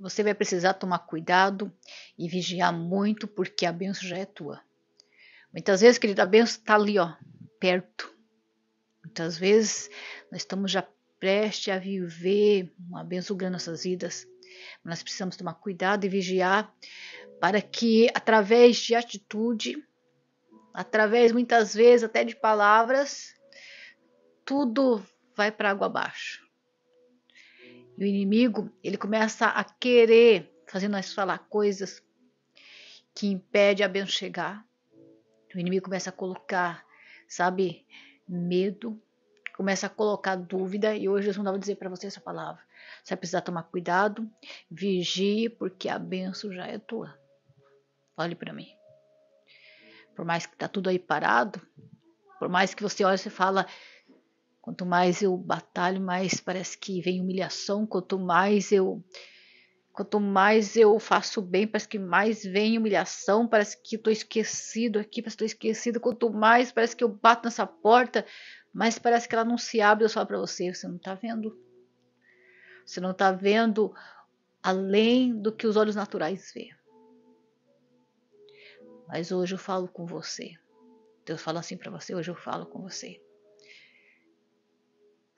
Você vai precisar tomar cuidado e vigiar muito, porque a benção já é tua. Muitas vezes, querida, a benção está ali, ó, perto. Muitas vezes nós estamos já prestes a viver uma benção grande nas nossas vidas. Mas nós precisamos tomar cuidado e vigiar para que, através de atitude, através muitas vezes até de palavras, tudo vai para água abaixo. E o inimigo, ele começa a querer fazer nós falar coisas que impede a bênção chegar. O inimigo começa a colocar, sabe, medo, começa a colocar dúvida. E hoje eu não vou dizer para você essa palavra. Você vai precisar tomar cuidado, vigie, porque a benção já é tua. Olhe para mim. Por mais que tá tudo aí parado, por mais que você olhe e fala, Quanto mais eu batalho, mais parece que vem humilhação. Quanto mais eu quanto mais eu faço bem, parece que mais vem humilhação, parece que estou esquecido aqui, parece que estou esquecido. Quanto mais parece que eu bato nessa porta, mais parece que ela não se abre só para você. Você não está vendo. Você não está vendo além do que os olhos naturais vê. Mas hoje eu falo com você. Deus fala assim para você, hoje eu falo com você.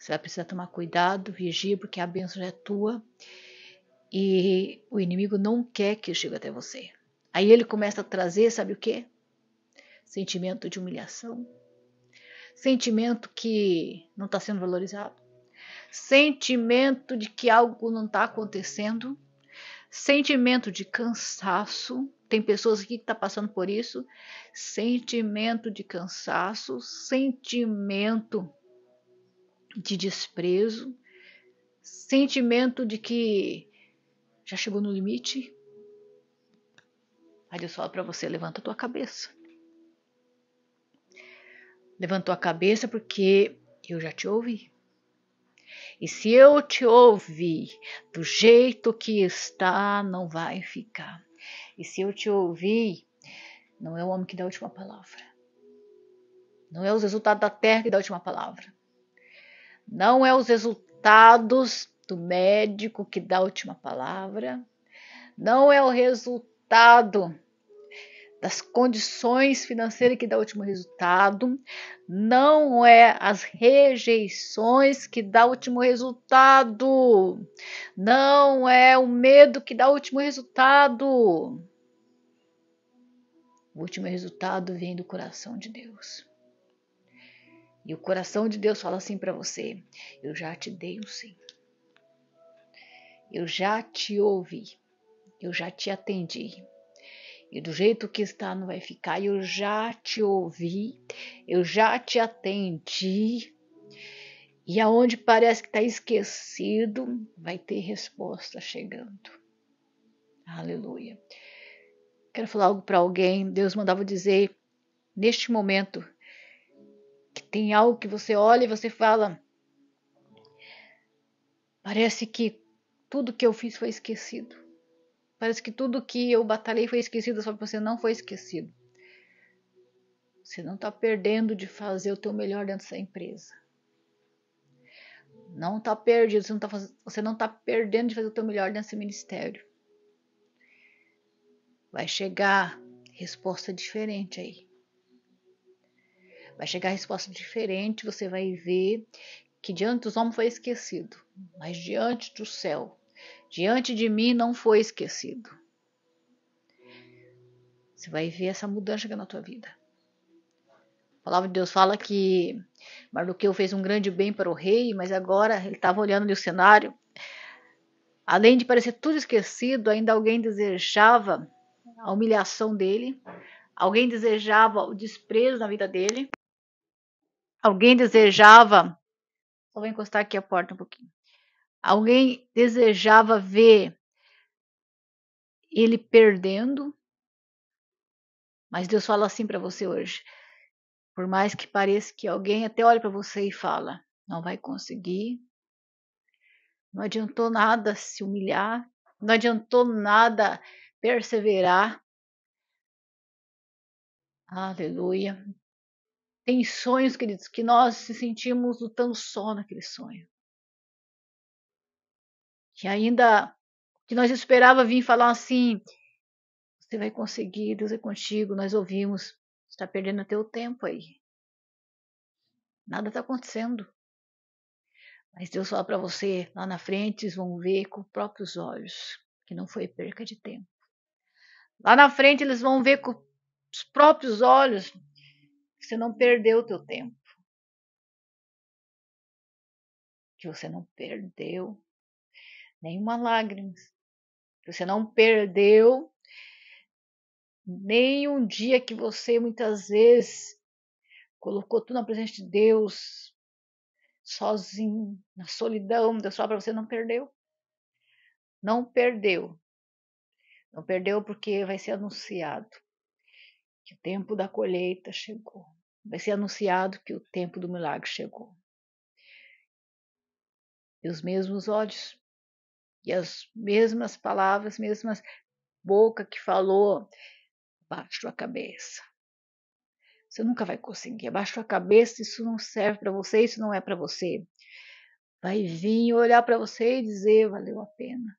Você vai precisar tomar cuidado, vigia, porque a bênção é tua e o inimigo não quer que eu chegue até você. Aí ele começa a trazer, sabe o quê? Sentimento de humilhação, sentimento que não está sendo valorizado, sentimento de que algo não está acontecendo, sentimento de cansaço. Tem pessoas aqui que estão tá passando por isso. Sentimento de cansaço, sentimento de desprezo, sentimento de que já chegou no limite. Aí Deus fala para você: levanta a tua cabeça. Levantou a cabeça porque eu já te ouvi. E se eu te ouvir do jeito que está, não vai ficar. E se eu te ouvir, não é o homem que dá a última palavra. Não é os resultados da terra que dá a última palavra. Não é os resultados do médico que dá a última palavra, não é o resultado das condições financeiras que dá o último resultado, não é as rejeições que dá o último resultado, não é o medo que dá o último resultado. O último resultado vem do coração de Deus. E o coração de Deus fala assim para você: Eu já te dei um sim. Eu já te ouvi. Eu já te atendi. E do jeito que está não vai ficar. Eu já te ouvi. Eu já te atendi. E aonde parece que está esquecido, vai ter resposta chegando. Aleluia. Quero falar algo para alguém. Deus mandava dizer neste momento tem algo que você olha e você fala: parece que tudo que eu fiz foi esquecido. Parece que tudo que eu batalhei foi esquecido, só que você não foi esquecido. Você não está perdendo de fazer o teu melhor dentro dessa empresa. Não está perdido, você não está tá perdendo de fazer o teu melhor dentro desse ministério. Vai chegar resposta diferente aí. Vai chegar a resposta diferente, você vai ver que diante dos homens foi esquecido, mas diante do céu, diante de mim não foi esquecido. Você vai ver essa mudança na tua vida. A palavra de Deus fala que Mardoqueu fez um grande bem para o rei, mas agora ele estava olhando ali o cenário. Além de parecer tudo esquecido, ainda alguém desejava a humilhação dele, alguém desejava o desprezo na vida dele, Alguém desejava. Só vou encostar aqui a porta um pouquinho. Alguém desejava ver ele perdendo. Mas Deus fala assim para você hoje. Por mais que pareça que alguém até olhe para você e fala: não vai conseguir. Não adiantou nada se humilhar, não adiantou nada perseverar. Aleluia. Tem sonhos, queridos, que nós se sentimos lutando só naquele sonho. Que ainda que nós esperava vir falar assim, você vai conseguir, Deus é contigo, nós ouvimos, está perdendo o o tempo aí. Nada está acontecendo. Mas Deus fala para você, lá na frente, eles vão ver com próprios olhos que não foi perca de tempo. Lá na frente, eles vão ver com os próprios olhos que você não perdeu o teu tempo. Que você não perdeu nenhuma lágrima. Que você não perdeu nenhum dia que você muitas vezes colocou tudo na presença de Deus, sozinho, na solidão da sua para você não perdeu. Não perdeu. Não perdeu porque vai ser anunciado que o tempo da colheita chegou. Vai ser anunciado que o tempo do milagre chegou. E os mesmos olhos e as mesmas palavras, mesmas boca que falou, abaixa a cabeça. Você nunca vai conseguir. Abaixo a cabeça, isso não serve para você, isso não é para você. Vai vir olhar para você e dizer valeu a pena.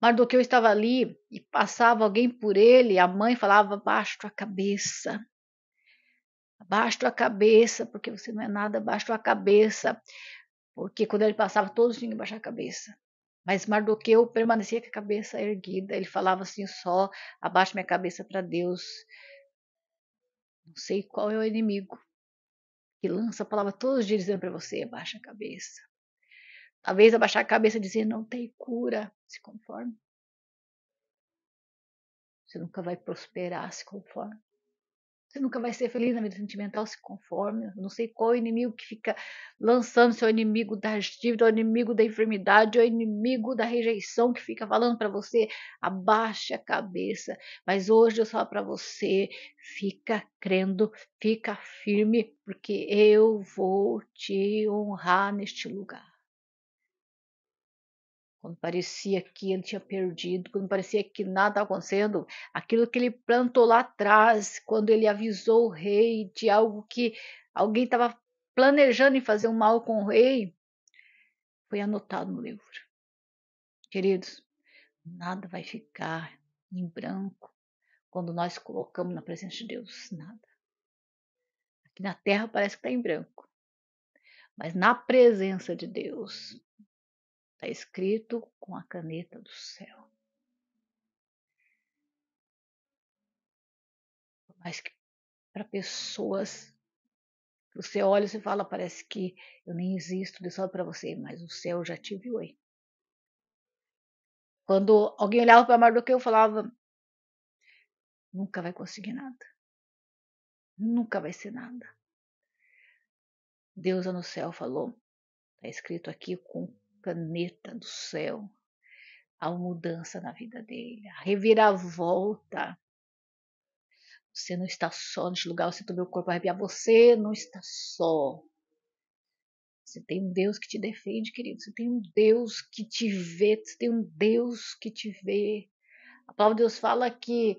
Mardoqueu estava ali e passava alguém por ele, a mãe falava: abaixa a cabeça, abaixa a cabeça, porque você não é nada, abaixa a cabeça. Porque quando ele passava, todos tinham que baixar a cabeça. Mas Mardoqueu permanecia com a cabeça erguida. Ele falava assim: só abaixo minha cabeça para Deus. Não sei qual é o inimigo que lança a palavra todos os dias dizendo para você: abaixa a cabeça, vez abaixar a cabeça e dizer: não tem cura, se conforme. Você nunca vai prosperar, se conforme. Você nunca vai ser feliz na vida sentimental, se conforme. Eu não sei qual é o inimigo que fica lançando, seu é inimigo da dívida, é o inimigo da enfermidade, é o inimigo da rejeição que fica falando para você, abaixe a cabeça. Mas hoje eu só para você, fica crendo, fica firme, porque eu vou te honrar neste lugar. Quando parecia que ele tinha perdido, quando parecia que nada estava acontecendo, aquilo que ele plantou lá atrás, quando ele avisou o rei de algo que alguém estava planejando em fazer um mal com o rei, foi anotado no livro. Queridos, nada vai ficar em branco quando nós colocamos na presença de Deus, nada. Aqui na terra parece que está em branco, mas na presença de Deus Está escrito com a caneta do céu. Mas para pessoas você olha e fala, parece que eu nem existo, Deus para você, mas o céu já te viu aí. Quando alguém olhava para Mardoqueu, eu falava, nunca vai conseguir nada. Nunca vai ser nada. Deus no céu falou, está escrito aqui com caneta do céu a mudança na vida dele, a reviravolta. Você não está só neste lugar, você sinto meu corpo arrepiar, você não está só. Você tem um Deus que te defende, querido. Você tem um Deus que te vê. Você tem um Deus que te vê. A palavra de Deus fala que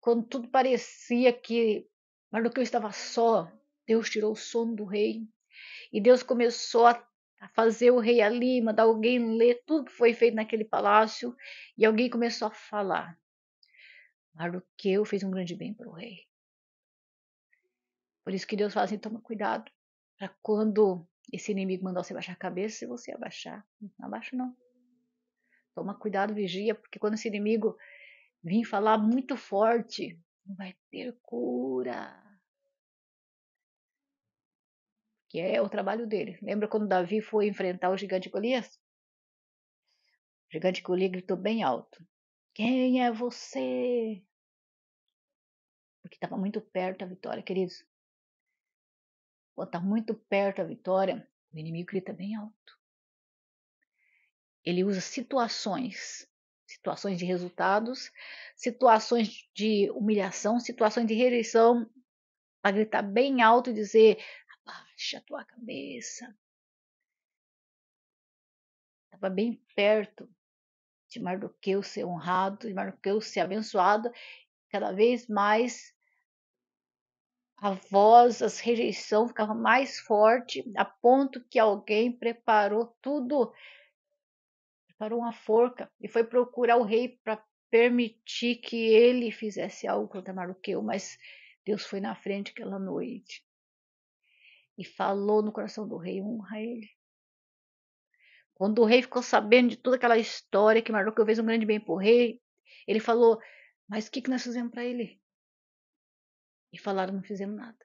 quando tudo parecia que Mardoqueu estava só, Deus tirou o sono do rei e Deus começou a a fazer o rei ali, mandar alguém ler tudo que foi feito naquele palácio, e alguém começou a falar. Mardoqueu fez um grande bem para o rei. Por isso que Deus fala assim: toma cuidado, para quando esse inimigo mandar você baixar a cabeça, se você abaixar, não abaixa não. Toma cuidado, vigia, porque quando esse inimigo vir falar muito forte, não vai ter cura que é o trabalho dele. Lembra quando Davi foi enfrentar o gigante Golias? O gigante Golias gritou bem alto: Quem é você? Porque estava muito perto a vitória, queridos. Quando está muito perto a vitória, o inimigo grita bem alto. Ele usa situações, situações de resultados, situações de humilhação, situações de rejeição, para gritar bem alto e dizer: Baixa a tua cabeça. Estava bem perto de Mardoqueu ser honrado, de Mardoqueu ser abençoado, cada vez mais a voz, a rejeição ficava mais forte, a ponto que alguém preparou tudo, preparou uma forca e foi procurar o rei para permitir que ele fizesse algo contra Mardoqueu, mas Deus foi na frente aquela noite e falou no coração do rei: honra ele. Quando o rei ficou sabendo de toda aquela história que Mardoqueu fez um grande bem para o rei, ele falou: Mas o que, que nós fizemos para ele? E falaram: Não fizemos nada.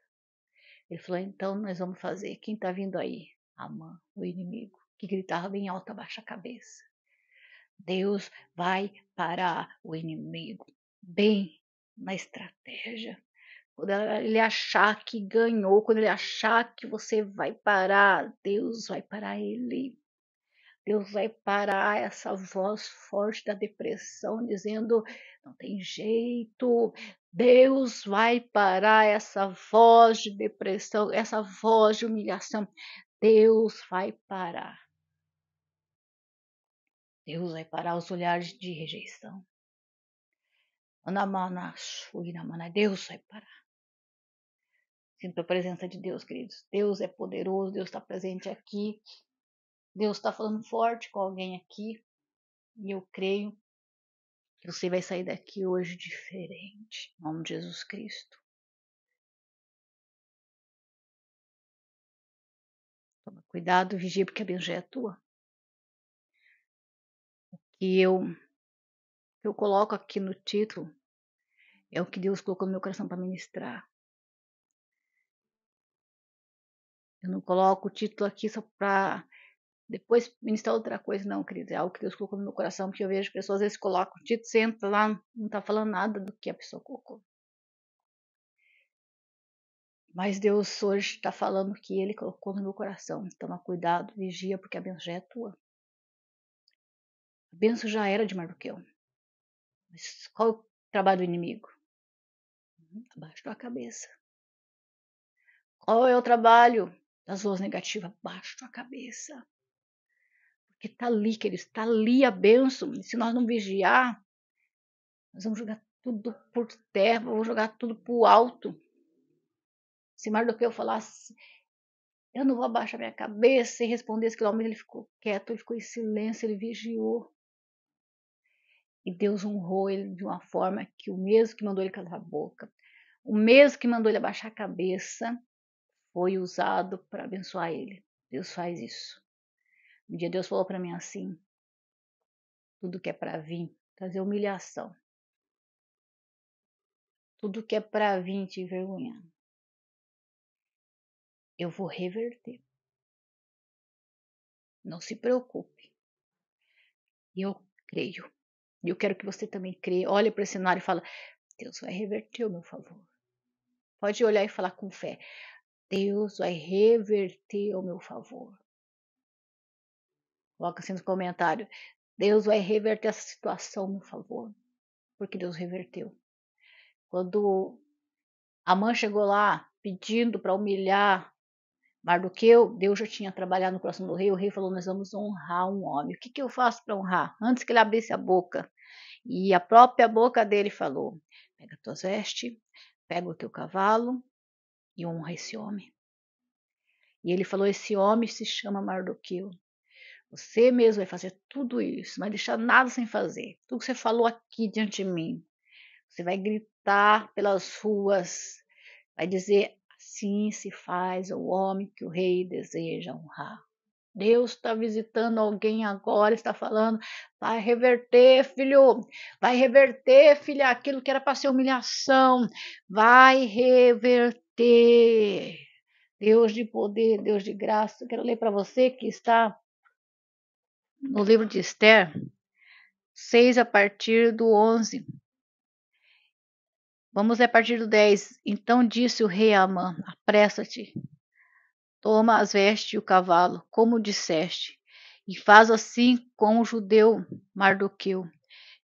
Ele falou: Então nós vamos fazer. Quem está vindo aí? Amã, o inimigo, que gritava bem alto, abaixa a cabeça. Deus vai parar o inimigo bem na estratégia quando ele achar que ganhou, quando ele achar que você vai parar, Deus vai parar ele. Deus vai parar essa voz forte da depressão dizendo: não tem jeito. Deus vai parar essa voz de depressão, essa voz de humilhação. Deus vai parar. Deus vai parar os olhares de rejeição. Deus vai parar. Sinto a presença de Deus, queridos. Deus é poderoso, Deus está presente aqui. Deus está falando forte com alguém aqui. E eu creio que você vai sair daqui hoje diferente. Em nome de Jesus Cristo. Toma cuidado, vigia, porque a benção é tua. O que eu, eu coloco aqui no título é o que Deus colocou no meu coração para ministrar. Eu não coloco o título aqui só para depois ministrar outra coisa, não, queridos. É algo que Deus colocou no meu coração, porque eu vejo pessoas, às vezes, colocam o título, senta lá, não tá falando nada do que a pessoa colocou. Mas Deus hoje está falando que Ele colocou no meu coração. Toma cuidado, vigia, porque a benção já é tua. A benção já era de Mardoqueu. Mas qual é o trabalho do inimigo? Uhum, abaixo da cabeça. Qual é o trabalho das vozes negativas, baixa a cabeça. Porque está ali, queridos, está ali a bênção. Se nós não vigiar, nós vamos jogar tudo por terra, vamos jogar tudo pro alto. Se mais do que eu falasse, eu não vou abaixar minha cabeça e responder esse quilômetro, ele ficou quieto, ele ficou em silêncio, ele vigiou. E Deus honrou ele de uma forma que o mesmo que mandou ele calar a boca, o mesmo que mandou ele abaixar a cabeça, foi usado para abençoar ele. Deus faz isso. Um dia Deus falou para mim assim: tudo que é para vir trazer humilhação, tudo que é para vir te envergonhar, eu vou reverter. Não se preocupe. Eu creio. E eu quero que você também creia. Olhe para esse cenário e fala: Deus vai reverter o meu favor. Pode olhar e falar com fé. Deus vai reverter ao meu favor. Coloca assim no comentário. Deus vai reverter essa situação ao meu favor. Porque Deus reverteu. Quando a mãe chegou lá pedindo para humilhar Mardoqueu, Deus já tinha trabalhado no coração do rei. O rei falou: Nós vamos honrar um homem. O que, que eu faço para honrar? Antes que ele abrisse a boca. E a própria boca dele falou: Pega tuas vestes, pega o teu cavalo e honra esse homem. E ele falou: Esse homem se chama Mardoqueu. Você mesmo vai fazer tudo isso, não vai deixar nada sem fazer. Tudo que você falou aqui diante de mim. Você vai gritar pelas ruas, vai dizer: Assim se faz o homem que o rei deseja honrar. Deus está visitando alguém agora, está falando, vai reverter, filho, vai reverter, filha, aquilo que era para ser humilhação, vai reverter Deus de poder, Deus de graça. quero ler para você que está no livro de Esther, 6 a partir do 11. Vamos ler a partir do 10. Então disse o rei Amã: Apressa-te, toma as vestes e o cavalo, como disseste, e faz assim com o judeu Mardoqueu,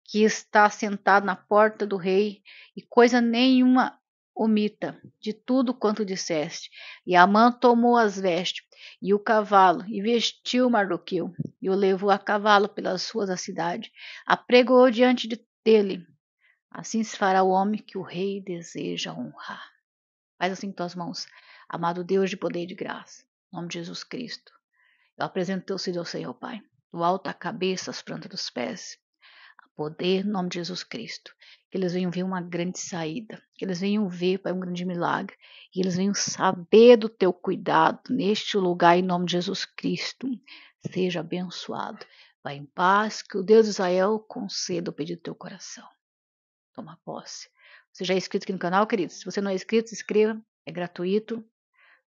que está sentado na porta do rei, e coisa nenhuma omita de tudo quanto disseste. E Amã tomou as vestes e o cavalo e vestiu Mardoqueu e o levou a cavalo pelas ruas da cidade, apregoou diante dele. Assim se fará o homem que o rei deseja honrar. Faz assim com tuas mãos, amado Deus de poder e de graça, em nome de Jesus Cristo. Eu apresento teu filho ao Senhor, Pai, do alto à cabeça, as plantas dos pés poder, no nome de Jesus Cristo. Que eles venham ver uma grande saída, que eles venham ver, Pai, um grande milagre, e eles venham saber do teu cuidado neste lugar, em nome de Jesus Cristo. Seja abençoado. Vai em paz, que o Deus de Israel conceda o pedido do teu coração. Toma posse. Você já é inscrito aqui no canal, querido? Se você não é inscrito, se inscreva, é gratuito.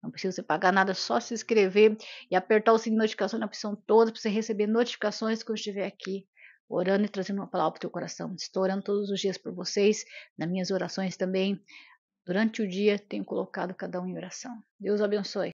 Não precisa você pagar nada, é só se inscrever e apertar o sininho de notificação na opção toda para você receber notificações quando estiver aqui orando e trazendo uma palavra para o teu coração. Estou orando todos os dias por vocês, nas minhas orações também. Durante o dia, tenho colocado cada um em oração. Deus abençoe.